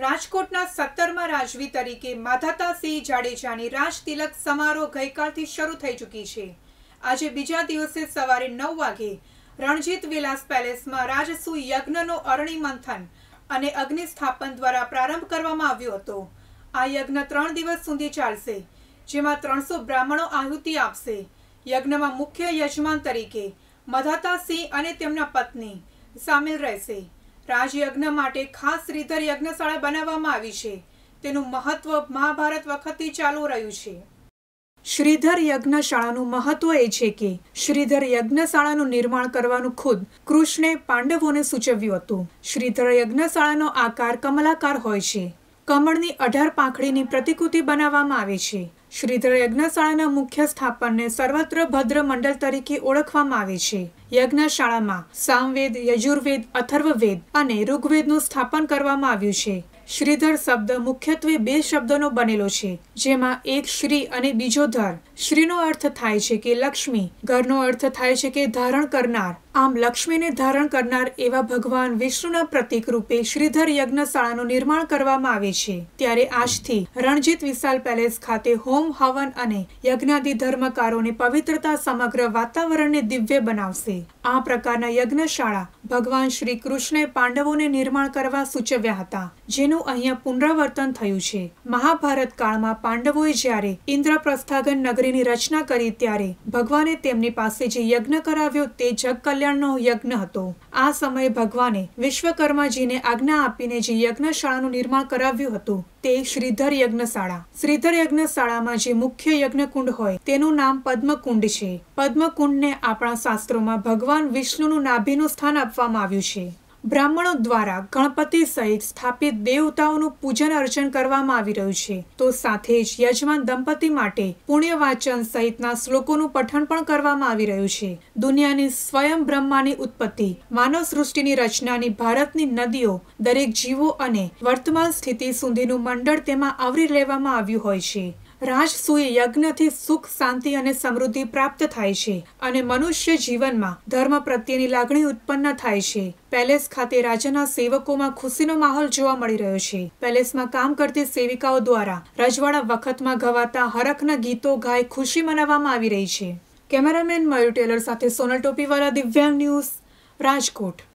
રાજકોટના સત્તરમાં રાજવી તરીકે માધાતાસિંહ જાડેજાની રાજ તિલક સમારોહ ગઈકાલથી શરૂ થઈ ચૂકી છે આજે બીજા દિવસે સવારે નવ વાગે રણજીત વિલાસ પેલેસમાં રાજસુ યજ્ઞનો અરણી મંથન અને અગ્નિસ્થાપન દ્વારા પ્રારંભ કરવામાં આવ્યો હતો આ યજ્ઞ ત્રણ દિવસ સુધી ચાલશે જેમાં ત્રણસો બ્રાહ્મણો આહુતિ આપશે યજ્ઞમાં મુખ્ય યજમાન તરીકે મધાતાસિંહ અને તેમના પત્ની સામેલ રહેશે રાજયજ્ઞ માટે ખાસ શ્રીધર યજ્ઞશાળા બનાવવામાં આવી છે તેનું મહત્વ મહાભારત વખતથી ચાલુ રહ્યું છે શ્રીધર યજ્ઞશાળાનું મહત્વ એ છે કે શ્રીધર યજ્ઞશાળાનું નિર્માણ કરવાનું ખુદ કૃષ્ણે પાંડવોને સૂચવ્યું હતું શ્રીધર યજ્ઞશાળાનો આકાર કમલાકાર હોય છે કમળની અઢાર પાંખડીની પ્રતિકૃતિ બનાવવામાં આવે છે શ્રીધર યજ્ઞશાળાના મુખ્ય સ્થાપનને સર્વત્ર ભદ્ર મંડળ તરીકે ઓળખવામાં આવે છે યજ્ઞશાળામાં સામવેદ યજુર્વેદ અથર્વવેદ અને ઋગ્વેદનું સ્થાપન કરવામાં આવ્યું છે શ્રીધર શબ્દ મુખ્યત્વે બે શબ્દોનો બનેલો છે જેમાં એક શ્રી અને બીજો ધર શ્રીનો અર્થ થાય છે કે લક્ષ્મી ઘરનો અર્થ થાય છે કે ધારણ કરનાર આમ લક્ષ્મીને ધારણ કરનાર એવા ભગવાન વિષ્ણુના પ્રતીક રૂપે શ્રીધર યજ્ઞશાળાનું નિર્માણ કરવામાં આવે છે ત્યારે આજથી રણજીત વિશાલ પેલેસ ખાતે હોમ હવન અને યજ્ઞાદિ ધર્મકારોને પવિત્રતા સમગ્ર વાતાવરણને દિવ્ય બનાવશે આ પ્રકારના યજ્ઞશાળા ભગવાન શ્રી કૃષ્ણે પાંડવોને નિર્માણ કરવા સૂચવ્યા હતા જેનું અહીંયા પુનરાવર્તન થયું છે મહાભારત કાળમાં પાંડવોએ જ્યારે ઇન્દ્રપ્રસ્થાગન નગરીની રચના કરી ત્યારે ભગવાને તેમની પાસે જે યજ્ઞ કરાવ્યો તે જગ કલ્યાણનો યજ્ઞ હતો આ સમયે ભગવાને વિશ્વકર્માજીને આજ્ઞા આપીને જે યજ્ઞશાળાનું નિર્માણ કરાવ્યું હતું તે શ્રીધર યજ્ઞશાળા શ્રીધર યજ્ઞશાળામાં જે મુખ્ય યજ્ઞકુંડ હોય તેનું નામ પદ્મકુંડ છે પદ્મકુંડને આપણા શાસ્ત્રોમાં ભગવાન વિષ્ણુનું નાભીનું સ્થાન આપવામાં આવ્યું છે બ્રાહ્મણો દ્વારા ગણપતિ સહિત સ્થાપિત દેવતાઓનું પૂજન અર્ચન કરવામાં આવી રહ્યું છે તો સાથે જ યજમાન દંપતિ માટે પુણ્ય વાચન સહિતના શ્લોકોનું પઠન પણ કરવામાં આવી રહ્યું છે દુનિયાની સ્વયં બ્રહ્માની ઉત્પત્તિ માનવ સૃષ્ટિની રચનાની ભારતની નદીઓ દરેક જીવો અને વર્તમાન સ્થિતિ સુધીનું મંડળ તેમાં આવરી લેવામાં આવ્યું હોય છે રાજસૂય યજ્ઞથી સુખ શાંતિ અને સમૃદ્ધિ પ્રાપ્ત થાય છે અને મનુષ્ય જીવનમાં ધર્મ પ્રત્યેની લાગણી ઉત્પન્ન થાય છે પેલેસ ખાતે રાજાના સેવકોમાં ખુશીનો માહોલ જોવા મળી રહ્યો છે પેલેસમાં કામ કરતી સેવિકાઓ દ્વારા રજવાડા વખતમાં ગવાતા હરખના ગીતો ગાય ખુશી મનાવવામાં આવી રહી છે કેમેરામેન મયુર ટેલર સાથે સોનલ ટોપીવાળા દિવ્યાંગ ન્યૂઝ રાજકોટ